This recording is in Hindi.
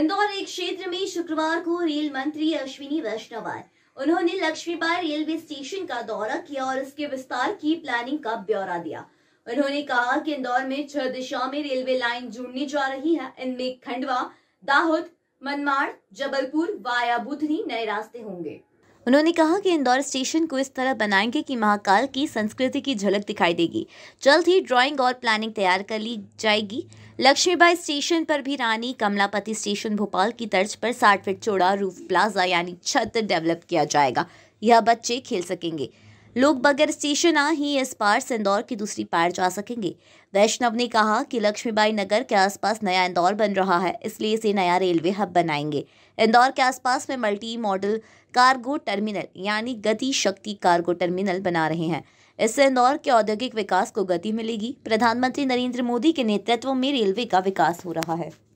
इंदौर एक क्षेत्र में शुक्रवार को रेल मंत्री अश्विनी वैष्णव आए उन्होंने लक्ष्मीबाई रेलवे स्टेशन का दौरा किया और इसके विस्तार की प्लानिंग का ब्यौरा दिया उन्होंने कहा कि इंदौर में छह दिशा में रेलवे लाइन जुड़ने जा रही है इनमें खंडवा दाहोद मनमाड़ जबलपुर वाया बुधनी नए रास्ते होंगे उन्होंने कहा कि इंदौर स्टेशन को इस तरह बनाएंगे कि महाकाल की संस्कृति की झलक दिखाई देगी जल्द ही ड्राइंग और प्लानिंग तैयार कर ली जाएगी लक्ष्मीबाई स्टेशन पर भी रानी कमलापति स्टेशन भोपाल की तर्ज पर साठ फीट चौड़ा रूफ प्लाजा यानी छत डेवलप किया जाएगा यह बच्चे खेल सकेंगे लोग बगैर स्टेशन आ ही इस पार से इंदौर की दूसरी पार जा सकेंगे वैष्णव ने कहा कि लक्ष्मीबाई नगर के आसपास नया इंदौर बन रहा है इसलिए इसे नया रेलवे हब बनाएंगे इंदौर के आसपास में मल्टी मॉडल कार्गो टर्मिनल यानी गति शक्ति कार्गो टर्मिनल बना रहे हैं इससे इंदौर के औद्योगिक विकास को गति मिलेगी प्रधानमंत्री नरेंद्र मोदी के नेतृत्व में रेलवे का विकास हो रहा है